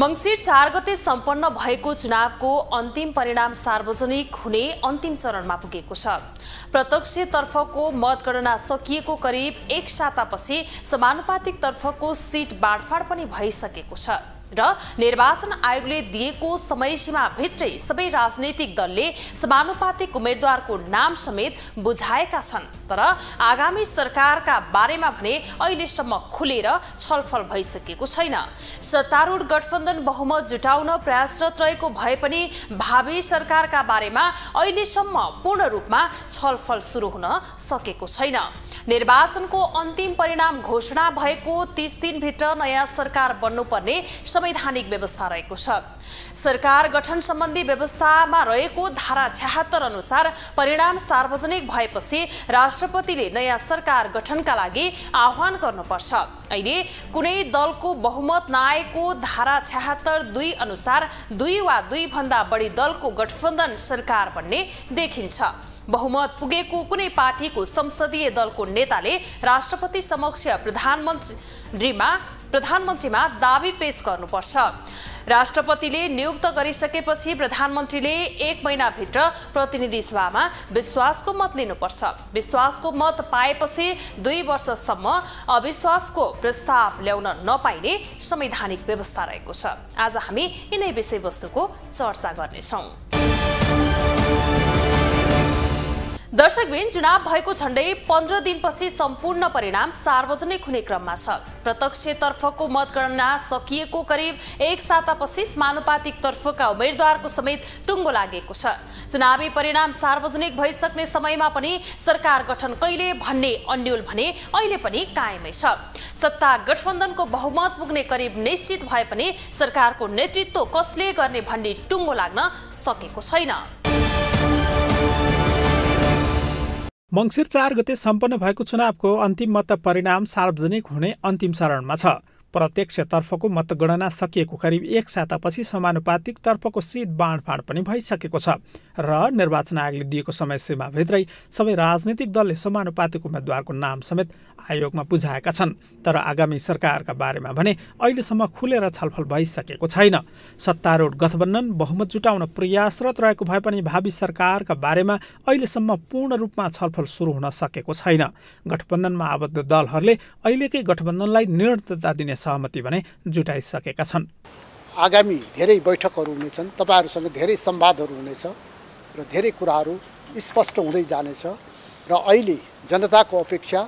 मङ्सिर चार गते सम्पन्न भएको चुनावको अन्तिम परिणाम सार्वजनिक हुने अन्तिम चरणमा पुगेको छ प्रत्यक्षतर्फको मतगणना सकिएको करिब एक सातापछि समानुपातिकतर्फको सिट बाँडफाँड पनि भइसकेको छ र निर्वाचन आयोगले दिएको समयसीमाभित्रै सबै राजनैतिक दलले समानुपातिक उम्मेद्वारको नाम समेत बुझाएका छन् तर आगामी सरकारका बारेमा भने अहिलेसम्म खुलेर छलफल भइसकेको छैन सत्तारूढ गठबन्धन बहुमत जुटाउन प्रयासरत रहेको भए पनि भावी सरकारका बारेमा अहिलेसम्म पूर्ण रूपमा छलफल सुरु हुन सकेको छैन निर्वाचनको अन्तिम परिणाम घोषणा भएको तीस दिनभित्र नयाँ सरकार बन्नुपर्ने संवैधानिक व्यवस्था रहेको छ सरकार गठन सम्बन्धी व्यवस्थामा रहेको धारा छ्याहत्तर अनुसार परिणाम सार्वजनिक भएपछि राष्ट्रपतिले नयाँ सरकार गठनका लागि आह्वान गर्नुपर्छ अहिले कुनै दलको बहुमत नआएको धारा छ्यात्तर दुई अनुसार दुई वा दुईभन्दा बढी दलको गठबन्धन सरकार बन्ने देखिन्छ बहुमत पुगेको कुनै पार्टीको संसदीय दलको नेताले राष्ट्रपति समक्ष प्रधानमन्त्रीमा प्रधानमन्त्रीमा दावी पेश गर्नुपर्छ राष्ट्रपतिले नियुक्त गरिसकेपछि प्रधानमन्त्रीले एक महिनाभित्र प्रतिनिधि सभामा विश्वासको मत लिनुपर्छ विश्वासको मत पाएपछि दुई वर्षसम्म अविश्वासको प्रस्ताव ल्याउन नपाइने संवैधानिक व्यवस्था रहेको छ आज हामी यिनै विषयवस्तुको चर्चा गर्नेछौँ दर्शकबिन चुनाव भएको झण्डै पन्ध्र दिनपछि सम्पूर्ण परिणाम सार्वजनिक हुने क्रममा छ प्रत्यक्षतर्फको मतगणना सकिएको करिब एक सातापछि तर्फका उम्मेद्वारको समेत टुङ्गो लागेको छ चुनावी परिणाम सार्वजनिक भइसक्ने समयमा पनि सरकार गठन कहिले भन्ने अन्यल भने अहिले पनि कायमै छ सत्ता गठबन्धनको बहुमत पुग्ने करिब निश्चित भए पनि सरकारको नेतृत्व कसले गर्ने भन्ने टुङ्गो लाग्न सकेको छैन मङ्सिर चार गते सम्पन्न भएको चुनावको अन्तिम मत परिणाम सार्वजनिक हुने अन्तिम चरणमा छ प्रत्यक्षतर्फको मतगणना सकिएको करिब एक सातापछि समानुपातिक तर्फको सिट बाँडफाँड पनि भइसकेको छ र निर्वाचन आयोगले दिएको समय सीमाभित्रै सबै राजनैतिक दलले समानुपातिक उम्मेद्वारको नाम समेत आयोगमा बुझाएका छन् तर आगामी सरकारका बारेमा भने अहिलेसम्म खुलेर छलफल भइसकेको छैन सत्तारूढ गठबन्धन बहुमत जुटाउन प्रयासरत रहेको भए पनि भावी सरकारका बारेमा अहिलेसम्म पूर्ण रूपमा छलफल सुरु हुन सकेको छैन गठबन्धनमा आबद्ध दलहरूले अहिलेकै गठबन्धनलाई निरन्तरता दिने सहमति भने जुटाइसकेका छन् आगामी धेरै बैठकहरू हुनेछन् तपाईँहरूसँग धेरै संवादहरू हुनेछ र धेरै कुराहरू स्पष्ट हुँदै जानेछ र अहिले जनताको अपेक्षा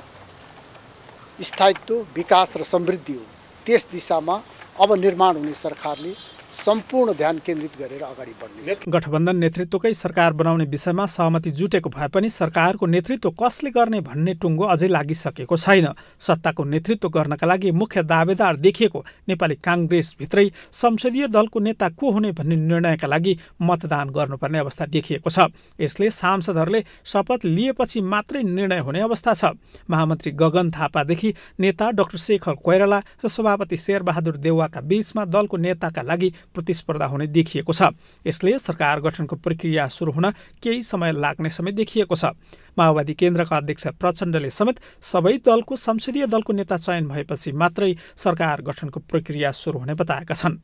स्थायित्व विकास र समृद्धि हो त्यस दिशामा अब निर्माण हुने सरकारले सम्पूर्ण ध्यान केन्द्रित गरेर अगाडि बढ्ने गठबन्धन नेतृत्वकै सरकार बनाउने विषयमा सहमति जुटेको भए पनि सरकारको नेतृत्व कसले गर्ने भन्ने टुङ्गो अझै लागिसकेको छैन सत्ताको नेतृत्व गर्नका लागि मुख्य दावेदार देखिएको नेपाली काङ्ग्रेसभित्रै संसदीय दलको नेता को हुने भन्ने निर्णयका लागि मतदान गर्नुपर्ने अवस्था देखिएको छ यसले सांसदहरूले शपथ लिएपछि मात्रै निर्णय हुने अवस्था छ महामन्त्री गगन थापादेखि नेता डाक्टर शेखर कोइराला र सभापति शेरबहादुर देउवाका बीचमा दलको नेताका लागि प्रतिस्पर्धा हुने देखिएको छ यसले सरकार गठनको प्रक्रिया सुरु हुन केही समय लाग्ने समय देखिएको छ माओवादी केन्द्रका अध्यक्ष प्रचण्डले समेत सबै दलको संसदीय दलको नेता चयन भएपछि मात्रै सरकार गठनको प्रक्रिया सुरु हुने बताएका छन्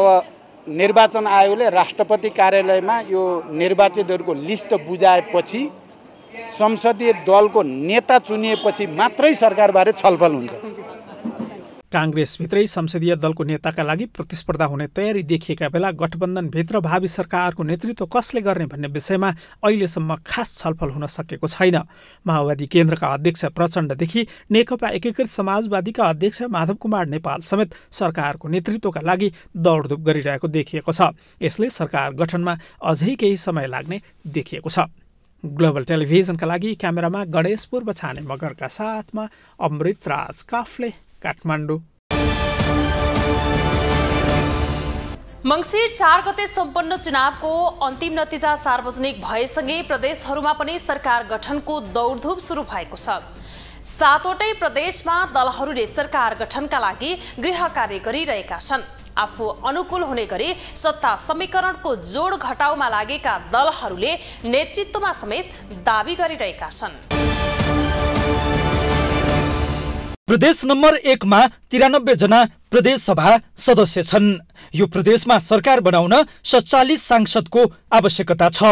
अब निर्वाचन आयोगले राष्ट्रपति कार्यालयमा यो निर्वाचितहरूको लिस्ट बुझाएपछि संसदीय दलको नेता चुनिएपछि मात्रै सरकारबारे छलफल हुन्छ काङ्ग्रेसभित्रै संसदीय दलको नेताका लागि प्रतिस्पर्धा हुने तयारी देखिएका बेला गठबन्धनभित्र भावी सरकारको नेतृत्व कसले गर्ने भन्ने विषयमा अहिलेसम्म खास छलफल हुन सकेको छैन माओवादी केन्द्रका अध्यक्ष प्रचण्डदेखि नेकपा एकीकृत समाजवादीका अध्यक्ष माधव कुमार नेपाल समेत सरकारको नेतृत्वका लागि दौडधुप गरिरहेको देखिएको छ यसले सरकार गठनमा अझै केही समय लाग्ने देखिएको छ ग्लोबल टेलिभिजनका लागि क्यामेरामा गणेश पूर्व छाने मगरका साथमा अमृतराज काफले काठमाडौँ मङ्सिर चार गते सम्पन्न चुनावको अन्तिम नतिजा सार्वजनिक भएसँगै प्रदेशहरूमा पनि सरकार गठनको दौडधुप सुरु भएको छ सातवटै प्रदेशमा दलहरूले सरकार गठनका लागि गृह कार्य गरिरहेका छन् आफू अनुकूल हुने गरी सत्ता समीकरणको जोड घटाउमा लागेका दलहरूले नेतृत्वमा समेत दावी गरिरहेका छन् प्रदेश नम्बर एकमा तिरानब्बे जना प्रदेश सभा सदस्य छन् यो प्रदेशमा सरकार बनाउन सत्तालिस सांसदको आवश्यकता छ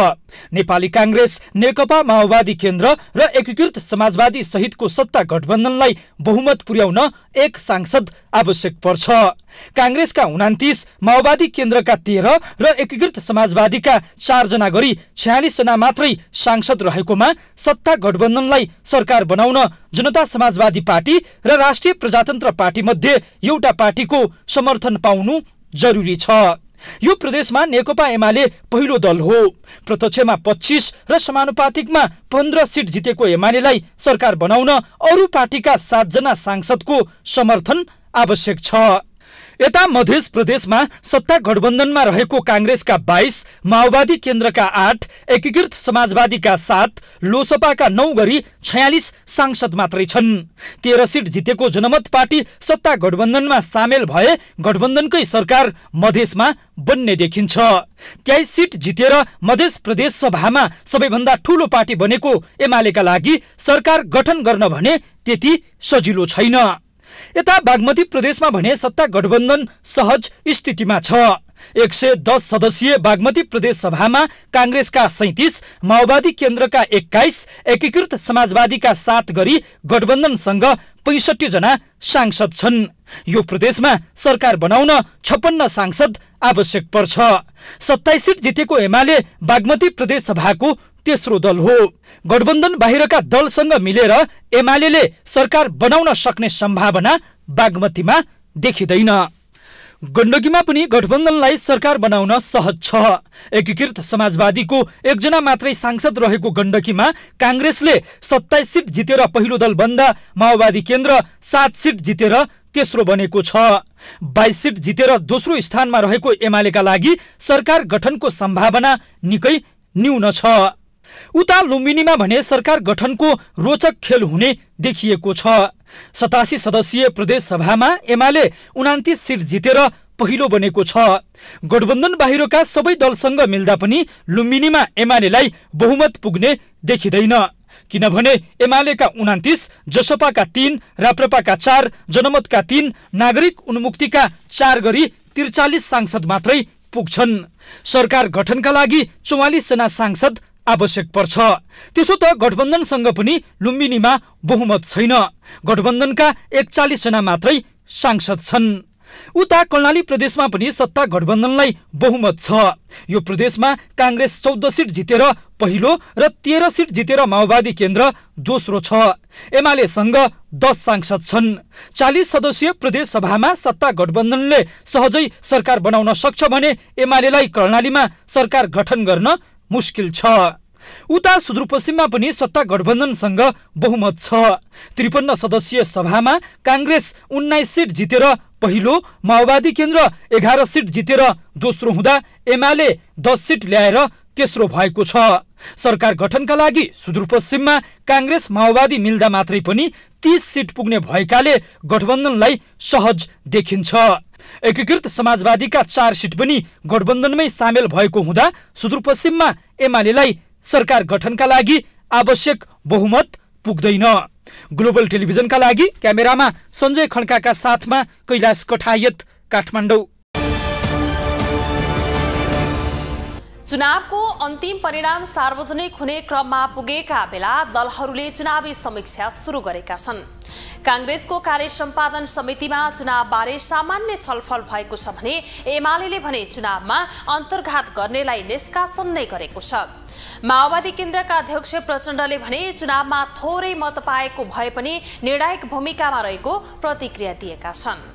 नेपाली काङ्ग्रेस नेकपा माओवादी केन्द्र र एकीकृत समाजवादी सहितको सत्ता गठबन्धनलाई बहुमत पुर्याउन एक सांसद आवश्यक पर्छ काङ्ग्रेसका उनातिस माओवादी केन्द्रका तेह्र र एकीकृत समाजवादीका चारजना गरी छ्यालिसजना मात्रै सांसद रहेकोमा सत्ता गठबन्धनलाई सरकार बनाउन जनता समाजवादी पार्टी र राष्ट्रिय प्रजातन्त्र पार्टी मध्ये एउटा पार्टीको समर्थन पाउनु जरुरी छ यो प्रदेशमा नेकपा एमाले पहिलो दल हो प्रत्यक्षमा पच्चिस र समानुपातिकमा पन्ध्र सिट जितेको एमालेलाई सरकार बनाउन अरू पार्टीका सातजना सांसदको समर्थन आवश्यक छ यता मध्य प्रदेशमा सत्ता गठबन्धनमा रहेको काङ्ग्रेसका बाइस माओवादी केन्द्रका आठ एकीकृत समाजवादीका सात लोसपाका नौ गरी छयालिस सांसद मात्रै छन् तेह्र सिट जितेको जनमत पार्टी सत्ता गठबन्धनमा सामेल भए गठबन्धनकै सरकार मधेसमा बन्ने देखिन्छ त्याइस सिट जितेर मध्य प्रदेश सभामा सबैभन्दा ठूलो पार्टी बनेको एमालेका लागि सरकार गठन गर्न भने त्यति सजिलो छैन यता बागमती प्रदेशमा भने सत्ता गठबन्धन सहज स्थितिमा छ एक सय दस सदस्यीय बागमती प्रदेश सभामा काङ्ग्रेसका सैतिस माओवादी केन्द्रका एक्काइस एकीकृत समाजवादीका सात गरी गठबन्धनसँग पैसठी जना सांसद छन् यो प्रदेशमा सरकार बनाउन छप्पन्न सांसद आवश्यक पर्छ सत्ताइस सिट जितेको एमाले बागमती प्रदेश सभाको तेस्रो दल हो गठबन्धन बाहिरका दलसँग मिलेर एमाले सरकार बनाउन सक्ने सम्भावना बागमतीमा देखिँदैन गण्डकीमा पनि गठबन्धनलाई सरकार बनाउन सहज छ एकीकृत समाजवादीको एकजना मात्रै सांसद रहेको गण्डकीमा काङ्ग्रेसले सत्ताइस सिट जितेर पहिलो दल बन्दा माओवादी केन्द्र सात सिट जितेर तेस्रो बनेको छ बाइस सिट जितेर दोस्रो स्थानमा रहेको एमालेका लागि सरकार गठनको सम्भावना निकै न्यून छ उता लुम्बिनीमा भने सरकार गठनको रोचक खेल हुने देखिएको छ सतासी सदस्यीय प्रदेश सभामा एमाले उनातिस सिट जितेर पहिलो बनेको छ गठबन्धन बाहिरका सबै दलसँग मिल्दा पनि लुम्बिनीमा एमालेलाई बहुमत पुग्ने देखिँदैन किनभने एमालेका उनातिस जसपाका तीन राप्रपाका चार जनमतका तीन नागरिक उन्मुक्तिका चार गरी त्रिचालिस सांसद मात्रै पुग्छन् सरकार गठनका लागि चौवालिसजना सांसद आवश्यक पर्छ त्यसो त गठबन्धनसँग पनि लुम्बिनीमा बहुमत छैन गठबन्धनका एकचालिसजना मात्रै सांसद छन् उता कर्णाली प्रदेशमा पनि सत्ता गठबन्धनलाई बहुमत छ यो प्रदेशमा काङ्ग्रेस चौध सिट जितेर पहिलो र तेह्र सिट जितेर माओवादी केन्द्र दोस्रो छ एमालेसँग दस सांसद छन् चालिस सदस्यीय प्रदेश सभामा सत्ता गठबन्धनले सहजै सरकार बनाउन सक्छ भने एमालेलाई कर्णालीमा सरकार गठन गर्न मुस्किल छ उता सुदूरपश्चिममा पनि सत्ता गठबन्धनसँग बहुमत छ त्रिपन्न सदस्यीय सभामा काङ्ग्रेस उन्नाइस सिट जितेर पहिलो माओवादी केन्द्र एघार सिट जितेर दोस्रो हुँदा एमाले दस सिट ल्याएर तेस्रो भएको छ सरकार गठनका लागि सुदूरपश्चिममा काङ्ग्रेस माओवादी मिल्दा मात्रै पनि तीस सिट पुग्ने भएकाले गठबन्धनलाई सहज देखिन्छ एकीकृत समाजवादीका चार सिट पनि गठबन्धनमै सामेल भएको हुँदा सुदूरपश्चिममा एमालेलाई सरकार गठनका लागि आवश्यक बहुमत पुग्दैन ग्लोबल टेलिभिजनका लागि क्यामेरामा सञ्जय खड्काका साथमा कैलाश कठायत काठमाडौँ चुनावको अन्तिम परिणाम सार्वजनिक हुने क्रममा पुगेका बेला दलहरूले चुनावी समीक्षा सुरु गरेका छन् काङ्ग्रेसको कार्य सम्पादन समितिमा चुनावबारे सामान्य छलफल भएको छ भने एमाले भने चुनावमा अन्तर्घात गर्नेलाई निष्कासन नै गरेको छ माओवादी केन्द्रका अध्यक्ष प्रचण्डले भने चुनावमा थोरै मत पाएको भए पनि निर्णायक भूमिकामा रहेको प्रतिक्रिया दिएका छन्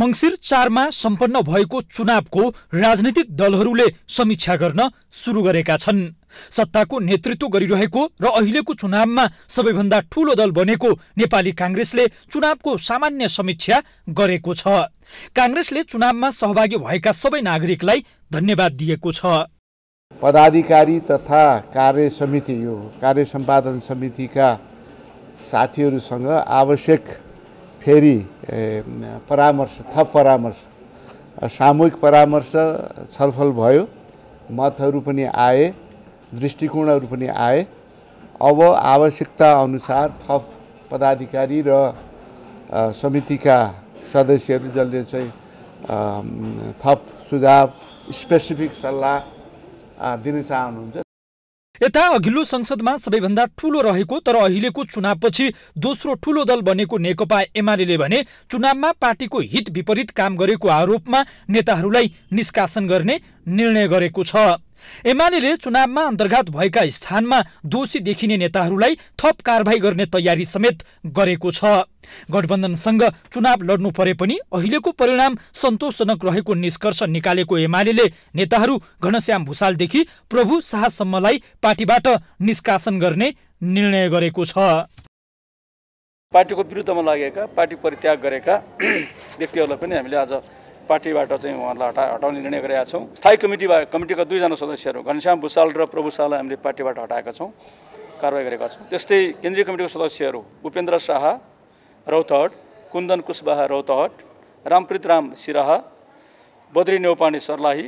मङ्सिर चारमा सम्पन्न भएको चुनावको राजनैतिक दलहरूले समीक्षा गर्न सुरु गरेका छन् सत्ताको नेतृत्व गरिरहेको र अहिलेको चुनावमा सबैभन्दा ठूलो दल बनेको नेपाली काङ्ग्रेसले चुनावको सामान्य समीक्षा गरेको छ काङ्ग्रेसले चुनावमा सहभागी भएका सबै नागरिकलाई धन्यवाद दिएको छ पदाधिकारी तथा कार्य समिति यो कार्य सम्पादन समितिका साथीहरूसँग आवश्यक फेरि परामर्श थप परामर्श सामूहिक परामर्श छलफल भयो मतहरू पनि आए दृष्टिकोणहरू पनि आए अब आवश्यकता अनुसार थप पदाधिकारी र समितिका सदस्यहरू जसले चाहिँ थप सुझाव स्पेसिफिक सल्लाह दिन चाहनुहुन्छ यता अघिल्लो संसदमा सबैभन्दा ठूलो रहेको तर अहिलेको चुनावपछि दोस्रो ठूलो दल बनेको नेकपा एमाले भने चुनावमा पार्टीको हित विपरीत काम गरेको आरोपमा नेताहरूलाई निष्कासन गर्ने निर्णय गरेको छ एमाले चुनावमा अन्तर्घात भएका स्थानमा दोषी देखिने नेताहरूलाई थप कारवाही गर्ने तयारी समेत गरेको छ गठबन्धनसँग चुनाव लड्नु परे पनि अहिलेको परिणाम सन्तोषजनक रहेको निष्कर्ष निकालेको एमाले नेताहरू घनश्याम भूषालदेखि प्रभु शाहसम्मलाई पार्टीबाट निष्कासन गर्ने निर्णय गरेको छ पार्टीको विरुद्धमा लागेका पार्टी परित्याग गरेका व्यक्तिहरूलाई पनि हामीले आज पार्टीबाट चाहिँ उहाँहरूलाई हटा हटाउने निर्णय गरेका छौँ स्थायी कमिटी कमिटीका दुईजना सदस्यहरू घनश्याम भूषाल र प्रभु शाहलाई हामीले पार्टीबाट हटाएका छौँ कारवाही गरेका छौँ त्यस्तै केन्द्रीय कमिटीको सदस्यहरू उपेन्द्र शाह रौतहट कुन्दन कुशबाह रौतहट रामप्रित राम सिराह बद्री नेौपाने सर्लाही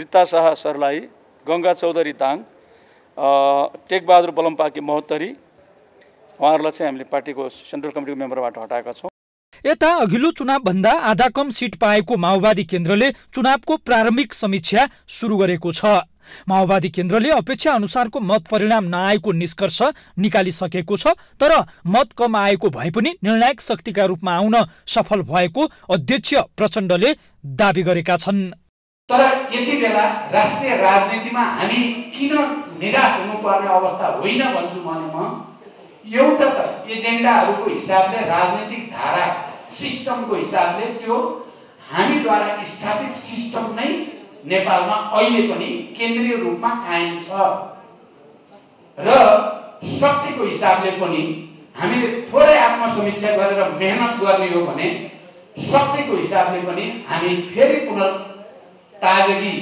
रिता शाह सर्लाही गङ्गा चौधरी ताङ टेकबहादुर बलम्पाकी महोत्तरी उहाँहरूलाई चाहिँ हामीले पार्टीको सेन्ट्रल कमिटीको मेम्बरबाट हटाएका छौँ यता अघिल्लो चुनावभन्दा आधा कम सिट पाएको माओवादी केन्द्रले चुनावको प्रारम्भिक समीक्षा सुरु गरेको छ माओवादी केन्द्रले अपेक्षा अनुसारको मत परिणाम नआएको निष्कर्ष निकालिसकेको छ तर मत कम आएको भए पनि निर्णायक शक्तिका रूपमा आउन सफल भएको अध्यक्ष प्रचण्डले दावी गरेका छन् तर यति बेला राष्ट्रिय राजनीतिमा हामी किन निराश हुनुपर्ने अवस्था होइन भन्छु भने म एउटा त एजेन्डाहरूको हिसाबले राजनैतिक धारा सिस्टमको हिसाबले त्यो हामीद्वारा स्थापित सिस्टम नै नेपालमा अहिले पनि केन्द्रीय रूपमा कायम छ र शक्तिको हिसाबले पनि हामीले थोरै आत्मसमीक्षा गरेर मेहनत गर्ने हो भने शक्तिको हिसाबले पनि हामी फेरि पुनर् ताजगी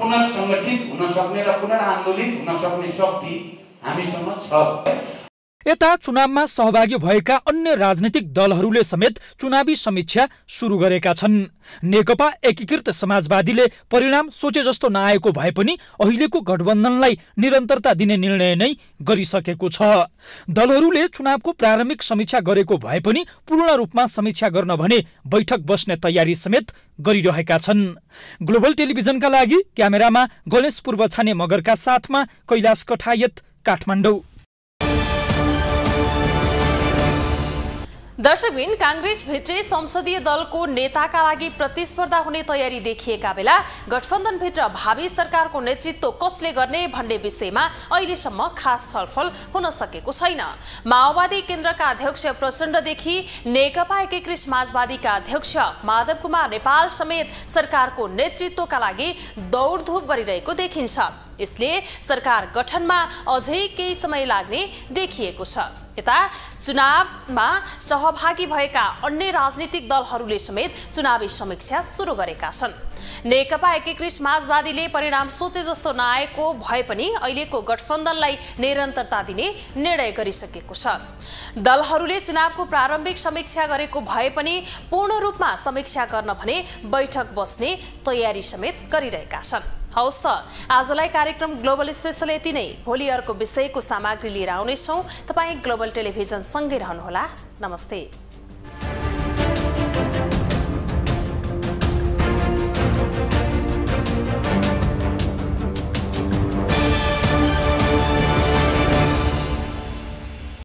पुनर्सङ्गठित हुन सक्ने र पुनरान्दोलित हुन सक्ने शक्ति हामीसँग छ यता चुनावमा सहभागी भएका अन्य राजनैतिक दलहरूले समेत चुनावी समीक्षा सुरु गरेका छन् नेकपा एकीकृत समाजवादीले परिणाम सोचे जस्तो नआएको भए पनि अहिलेको गठबन्धनलाई निरन्तरता दिने निर्णय नै गरिसकेको छ दलहरूले चुनावको प्रारम्भिक समीक्षा गरेको भए पनि पूर्ण रूपमा समीक्षा गर्न भने बैठक बस्ने तयारी समेत गरिरहेका छन् ग्लोबल टेलिभिजनका लागि क्यामेरामा गणेश पूर्वछाने मगरका साथमा कैलाश कठायत काठमाडौँ दर्शकबिन भित्रै संसदीय दलको नेताका लागि प्रतिस्पर्धा हुने तयारी देखिएका बेला गठबन्धनभित्र भावी सरकारको नेतृत्व कसले गर्ने भन्ने विषयमा अहिलेसम्म खास छलफल हुन सकेको छैन माओवादी केन्द्रका अध्यक्ष प्रचण्डदेखि नेकपा एकीकृत समाजवादीका अध्यक्ष माधव कुमार नेपाल समेत सरकारको नेतृत्वका लागि दौडधुप गरिरहेको देखिन्छ यसले सरकार गठनमा अझै केही समय लाग्ने देखिएको छ यता चुनावमा सहभागी भएका अन्य राजनीतिक दलहरूले समेत चुनावी समीक्षा सुरु गरेका छन् नेकपा एकीकृत समाजवादीले परिणाम सोचे जस्तो नआएको भए पनि अहिलेको गठबन्धनलाई निरन्तरता दिने निर्णय गरिसकेको छ दलहरूले चुनावको प्रारम्भिक समीक्षा गरेको भए पनि पूर्ण रूपमा समीक्षा गर्न भने बैठक बस्ने तयारी समेत गरिरहेका छन् हवस् त आजलाई कार्यक्रम ग्लोबल स्पेसल यति नै भोलि अर्को विषयको सामग्री लिएर आउनेछौँ तपाईँ ग्लोबल टेलिभिजनसँगै रहनुहोला नमस्ते